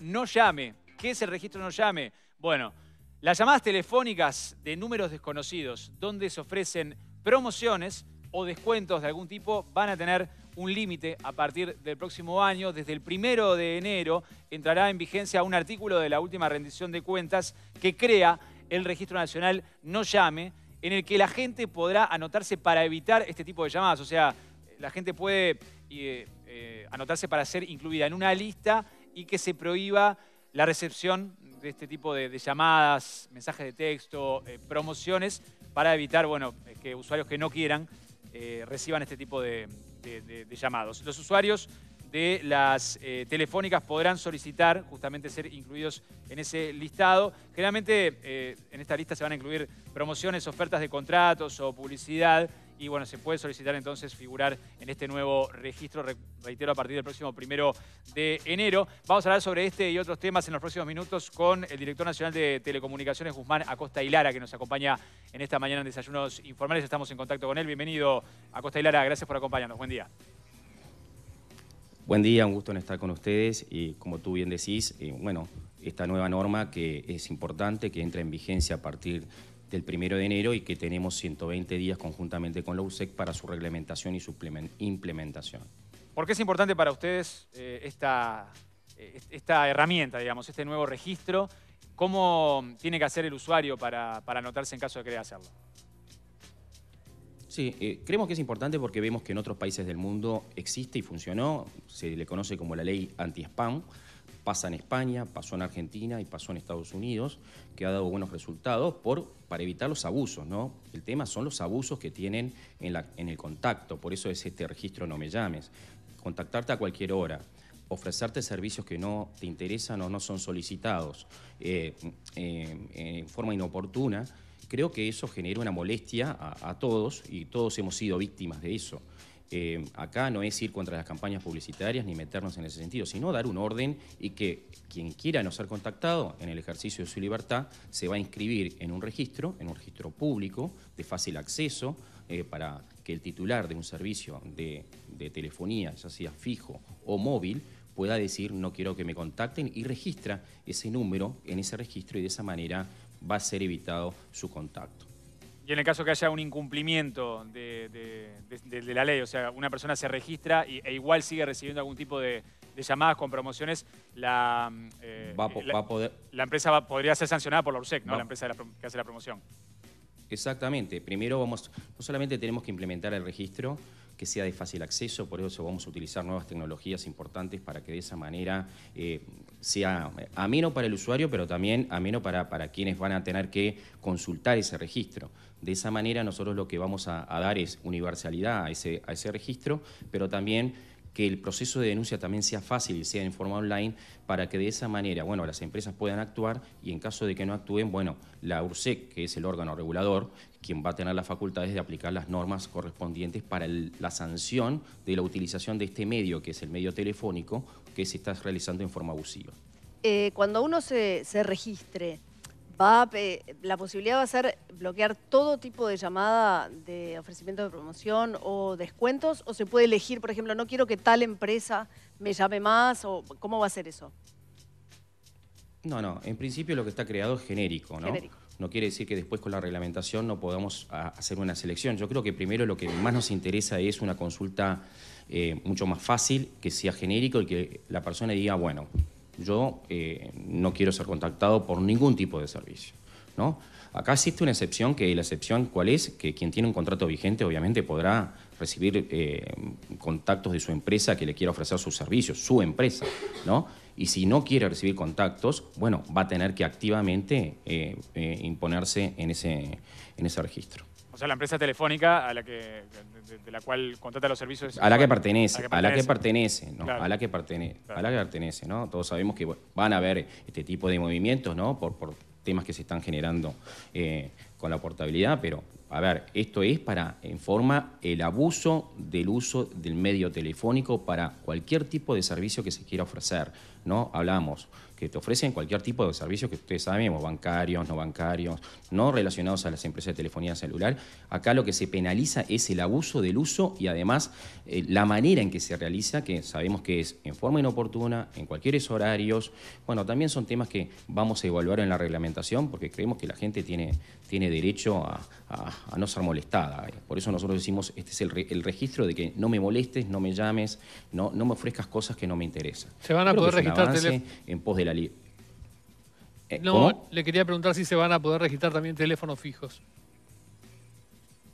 no llame. ¿Qué es el registro no llame? Bueno, las llamadas telefónicas de números desconocidos donde se ofrecen promociones o descuentos de algún tipo van a tener un límite a partir del próximo año. Desde el primero de enero entrará en vigencia un artículo de la última rendición de cuentas que crea el Registro Nacional No Llame, en el que la gente podrá anotarse para evitar este tipo de llamadas. O sea, la gente puede eh, eh, anotarse para ser incluida en una lista y que se prohíba la recepción de este tipo de, llamadas, mensajes de texto, eh, promociones, para evitar bueno, que usuarios que no quieran eh, reciban este tipo de, llamados. Los usuarios de las eh, telefónicas podrán solicitar justamente ser incluidos en ese listado. Generalmente en esta lista se van a incluir promociones, ofertas de contratos o publicidad y bueno, se puede solicitar entonces figurar en este nuevo registro, reitero, a partir del próximo primero de enero. Vamos a hablar sobre este y otros temas en los próximos minutos con el director nacional de Telecomunicaciones, Guzmán Acosta Hilara, que nos acompaña en esta mañana en Desayunos Informales. Estamos en contacto con él. Bienvenido, Acosta Hilara. Gracias por acompañarnos. Buen día. Buen día, un gusto en estar con ustedes y como tú bien decís, eh, bueno, esta nueva norma que es importante, que entra en vigencia a partir del 1 de enero y que tenemos 120 días conjuntamente con la USEC para su reglamentación y su implementación. ¿Por qué es importante para ustedes eh, eh, esta, herramienta, digamos, este nuevo registro? ¿Cómo tiene que hacer el usuario para, anotarse en caso de querer hacerlo? Sí, eh, creemos que es importante porque vemos que en otros países del mundo existe y funcionó, se le conoce como la ley anti-spam, Pasa en España, pasó en Argentina y pasó en Estados Unidos, que ha dado buenos resultados por, para evitar los abusos, ¿no? El tema son los abusos que tienen en, la, en el contacto, por eso es este registro no me llames. Contactarte a cualquier hora, ofrecerte servicios que no te interesan o no son solicitados eh, eh, en forma inoportuna, creo que eso genera una molestia a todos y todos hemos sido víctimas de eso. Eh, acá no es ir contra las campañas publicitarias ni meternos en ese sentido, sino dar un orden y que quien quiera no ser contactado en el ejercicio de su libertad se va a inscribir en un registro, en un registro público de fácil acceso eh, para que el titular de un servicio de telefonía, ya sea fijo o móvil, pueda decir no quiero que me contacten y registra ese número en ese registro y de esa manera va a ser evitado su contacto. Y en el caso que haya un incumplimiento de, la ley, o sea, una persona se registra e igual sigue recibiendo algún tipo de, llamadas con promociones, la, eh, empresa podría ser sancionada por la URSEC, La empresa que hace la promoción. Exactamente. Primero vamos, no solamente tenemos que implementar el registro, que sea de fácil acceso, por eso vamos a utilizar nuevas tecnologías importantes para que de esa manera eh, sea ameno para el usuario, pero también ameno para, para quienes van a tener que consultar ese registro. De esa manera nosotros lo que vamos a, dar es universalidad a ese, a ese registro, pero también que el proceso de denuncia también sea fácil y sea en forma online para que de esa manera, bueno, las empresas puedan actuar y en caso de que no actúen, bueno, la URSEC, que es el órgano regulador, quien va a tener las facultades de aplicar las normas correspondientes para la sanción de la utilización de este medio, que es el medio telefónico, que se está realizando en forma abusiva. Eh, cuando uno se registre, la posibilidad va a ser bloquear todo tipo de llamada de ofrecimiento de promoción o descuentos, o se puede elegir, por ejemplo, no quiero que tal empresa me llame más, o cómo va a ser eso. No, no, en principio lo que está creado es genérico, ¿no? No quiere decir que después con la reglamentación no podamos ah, hacer una selección. Yo creo que primero lo que más nos interesa es una consulta eh, mucho más fácil, que sea genérico y que la persona diga, bueno, yo eh, no quiero ser contactado por ningún tipo de servicio. ¿no? Acá existe una excepción, que la excepción cuál es, que quien tiene un contrato vigente obviamente podrá recibir eh, contactos de su empresa que le quiera ofrecer sus servicios, su empresa, ¿no? Y si no quiere recibir contactos, bueno, va a tener que activamente eh, eh, imponerse en ese, en ese registro. O sea, la empresa telefónica a la que, de, la cual contrata los servicios... A la que pertenece, a la que pertenece, ¿no? A la que pertenece, a la que pertenece, ¿no? Todos sabemos que van a haber este tipo de movimientos, ¿no? Por, por temas que se están generando eh, con la portabilidad, pero a ver, esto es para, en forma, el abuso del uso del medio telefónico para cualquier tipo de servicio que se quiera ofrecer, ¿no? Hablamos que te ofrecen cualquier tipo de servicio que ustedes sabemos, bancarios, no bancarios, no relacionados a las empresas de telefonía celular. Acá lo que se penaliza es el abuso del uso y además eh, la manera en que se realiza, que sabemos que es en forma inoportuna, en cualquier horarios. Bueno, también son temas que vamos a evaluar en la reglamentación porque creemos que la gente tiene, tiene derecho a a no ser molestada. Por eso nosotros decimos, este es el, registro de que no me molestes, no me llames, no, no me ofrezcas cosas que no me interesan. ¿Se van a poder registrar teléfonos? en pos de la eh, No, le quería preguntar si se van a poder registrar también teléfonos fijos.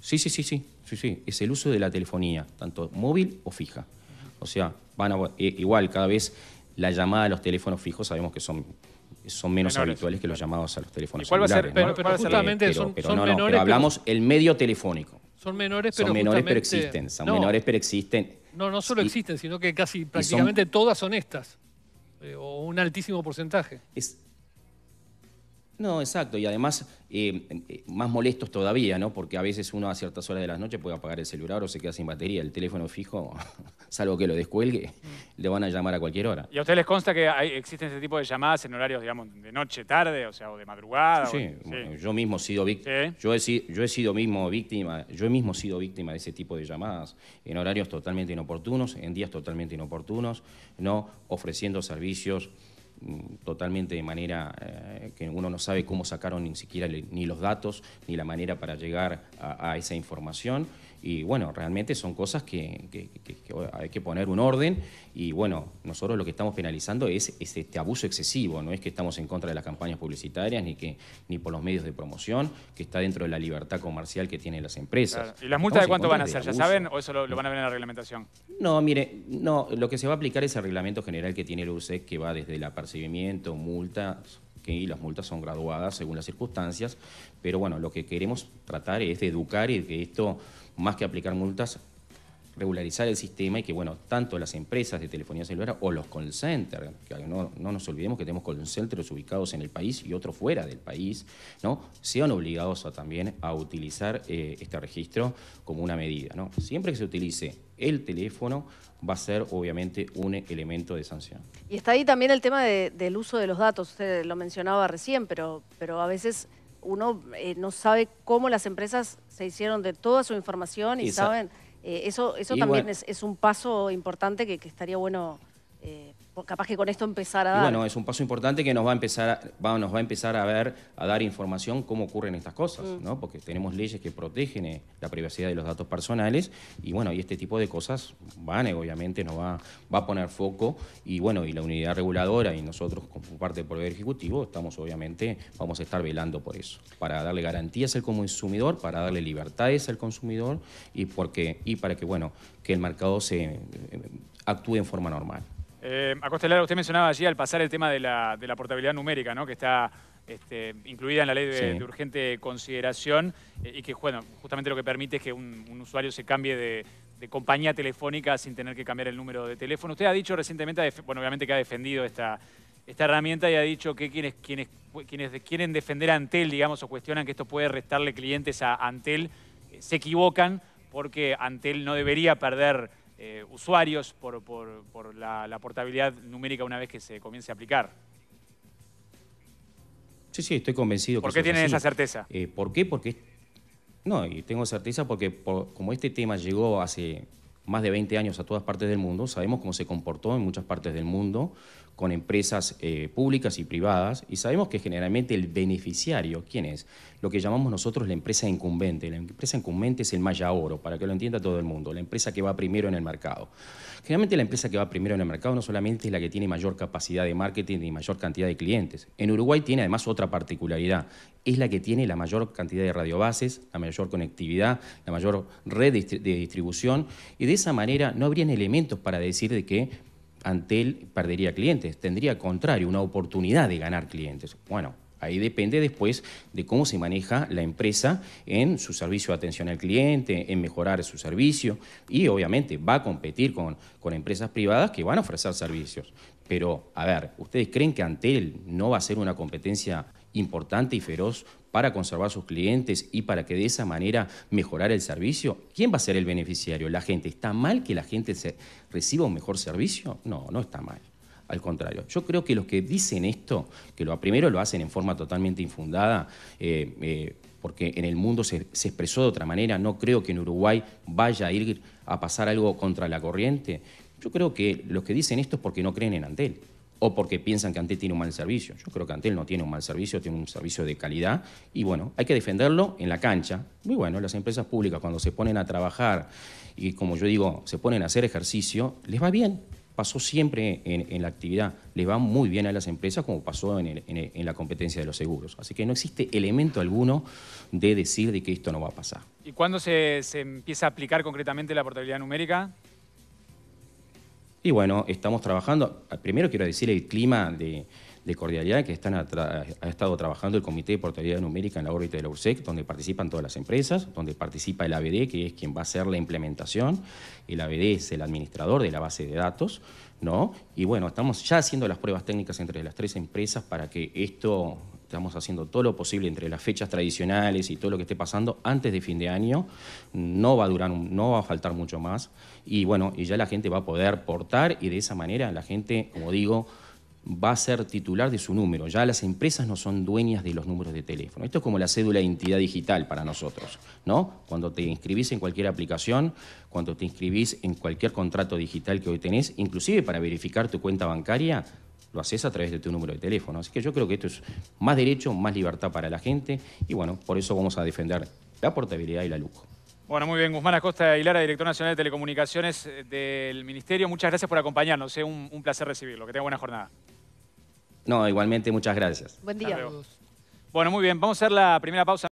Sí, sí, sí, sí, sí, sí. Es el uso de la telefonía, tanto móvil o fija. O sea, van a, eh, igual cada vez la llamada a los teléfonos fijos sabemos que son son menos habituales que los llamados a los teléfonos cuál Pero, justamente son, Pero hablamos el medio telefónico. Son menores, pero. Son menores, pero existen. Son menores, pero existen. No, no solo existen, sino que casi prácticamente todas son estas. Eh, o un altísimo porcentaje. Es, no, exacto, y además eh, eh, más molestos todavía, ¿no? Porque a veces uno a ciertas horas de la noche puede apagar el celular o se queda sin batería. El teléfono fijo, salvo que lo descuelgue, mm. le van a llamar a cualquier hora. ¿Y a ustedes les consta que existen ese tipo de llamadas en horarios, digamos, de noche, tarde, o sea, o de madrugada? Sí, yo mismo he sido víctima. Yo, yo he sido mismo víctima, yo he sido víctima de ese tipo de llamadas en horarios totalmente inoportunos, en días totalmente inoportunos, ¿no? Ofreciendo servicios totalmente de manera eh, que uno no sabe cómo sacaron ni siquiera ni los datos ni la manera para llegar a esa información. Y bueno, realmente son cosas que, hay que poner un orden y bueno, nosotros lo que estamos penalizando es, este abuso excesivo, no es que estamos en contra de las campañas publicitarias ni, que, ni por los medios de promoción, que está dentro de la libertad comercial que tienen las empresas. ¿Y las multas de cuánto van a ser? ¿Ya saben o eso lo, van a ver en la reglamentación? No, mire, no, lo que se va a aplicar es el reglamento general que tiene el USEC que va desde el apercibimiento, multas, que las multas son graduadas según las circunstancias, pero bueno, lo que queremos tratar es de educar y de que esto más que aplicar multas, regularizar el sistema y que, bueno, tanto las empresas de telefonía celular o los call centers, que no, nos olvidemos que tenemos call centers ubicados en el país y otros fuera del país, ¿no? sean obligados también a utilizar eh, este registro como una medida. ¿no? Siempre que se utilice el teléfono va a ser obviamente un elemento de sanción. Y está ahí también el tema del uso de los datos, usted lo mencionaba recién, pero, pero a veces uno eh, no sabe cómo las empresas se hicieron de toda su información y, saben, eh, eso, eso también es, un paso importante que, estaría bueno eh, pues, capaz que con esto empezar a dar. bueno, es un paso importante que nos va a empezar a, nos va a empezar a ver, a dar información cómo ocurren estas cosas, mm. Porque tenemos leyes que protegen eh, la privacidad de los datos personales y bueno, y este tipo de cosas van, eh, obviamente, nos va, a poner foco y bueno, y la unidad reguladora y nosotros como parte del Poder Ejecutivo estamos obviamente, vamos a estar velando por eso, para darle garantías al consumidor, para darle libertades al consumidor y porque, y para que bueno, que el mercado se eh, actúe en forma normal. Eh, usted mencionaba allí al pasar el tema de la, portabilidad numérica, que está este, incluida en la ley de, urgente consideración eh, y que, bueno, justamente lo que permite es que un, usuario se cambie de, compañía telefónica sin tener que cambiar el número de teléfono. Usted ha dicho recientemente, bueno, obviamente que ha defendido esta, herramienta y ha dicho que quienes, quieren defender a Antel, digamos, o cuestionan que esto puede restarle clientes a Antel, eh, se equivocan porque Antel no debería perder eh, usuarios por, por, la, portabilidad numérica una vez que se comience a aplicar. Sí, sí, estoy convencido. ¿Por qué tienen esa certeza? Eh, ¿Por qué? Porque... No, y tengo certeza porque como este tema llegó hace más de 20 años a todas partes del mundo, sabemos cómo se comportó en muchas partes del mundo, con empresas eh, públicas y privadas y sabemos que generalmente el beneficiario, ¿quién es? Lo que llamamos nosotros la empresa incumbente. La empresa incumbente es el maya oro, para que lo entienda todo el mundo, la empresa que va primero en el mercado. Generalmente la empresa que va primero en el mercado no solamente es la que tiene mayor capacidad de marketing y mayor cantidad de clientes. En Uruguay tiene además otra particularidad, es la que tiene la mayor cantidad de radiobases, la mayor conectividad, la mayor red de distribución y de esa manera no habrían elementos para decir de que Antel perdería clientes, tendría al contrario una oportunidad de ganar clientes. Bueno, Ahí depende después de cómo se maneja la empresa en su servicio de atención al cliente, en mejorar su servicio y obviamente va a competir con, con empresas privadas que van a ofrecer servicios. Pero, a ver, ¿ustedes creen que Antel no va a ser una competencia importante y feroz para conservar sus clientes y para que de esa manera mejorar el servicio, ¿quién va a ser el beneficiario? ¿La gente? ¿Está mal que la gente reciba un mejor servicio? No, no está mal. Al contrario, yo creo que los que dicen esto, que lo primero lo hacen en forma totalmente infundada, eh, eh, porque en el mundo se, se, expresó de otra manera, no creo que en Uruguay vaya a ir a pasar algo contra la corriente. Yo creo que los que dicen esto es porque no creen en Antel o porque piensan que Antel tiene un mal servicio. Yo creo que Antel no tiene un mal servicio, tiene un servicio de calidad y bueno, hay que defenderlo en la cancha. Muy bueno, las empresas públicas cuando se ponen a trabajar y como yo digo, se ponen a hacer ejercicio, les va bien. Pasó siempre en, la actividad, les va muy bien a las empresas como pasó en, la competencia de los seguros. Así que no existe elemento alguno de decir de que esto no va a pasar. ¿Y cuándo se empieza a aplicar concretamente la portabilidad numérica? Y bueno, estamos trabajando, primero quiero decir el clima de, cordialidad que están ha estado trabajando el Comité de Portabilidad Numérica en la órbita de la URSEC, donde participan todas las empresas, donde participa el ABD, que es quien va a hacer la implementación. El ABD es el administrador de la base de datos, ¿no? Y bueno, estamos ya haciendo las pruebas técnicas entre las tres empresas para que esto estamos haciendo todo lo posible entre las fechas tradicionales y todo lo que esté pasando antes de fin de año. No va a durar, no va a faltar mucho más. Y bueno, y ya la gente va a poder portar y de esa manera la gente, como digo, va a ser titular de su número. Ya las empresas no son dueñas de los números de teléfono. Esto es como la cédula de identidad digital para nosotros, ¿no? Cuando te inscribís en cualquier aplicación, cuando te inscribís en cualquier contrato digital que hoy tenés, inclusive para verificar tu cuenta bancaria, lo haces a través de tu número de teléfono. Así que yo creo que esto es más derecho, más libertad para la gente y bueno, por eso vamos a defender la portabilidad y la luz. Bueno, muy bien. Guzmán Acosta Aguilar, director nacional de Telecomunicaciones eh, del Ministerio. Muchas gracias por acompañarnos. Es eh, un, placer recibirlo. Que tenga buena jornada. No, igualmente, muchas gracias. Buen día. Bueno, muy bien. Vamos a hacer la primera pausa.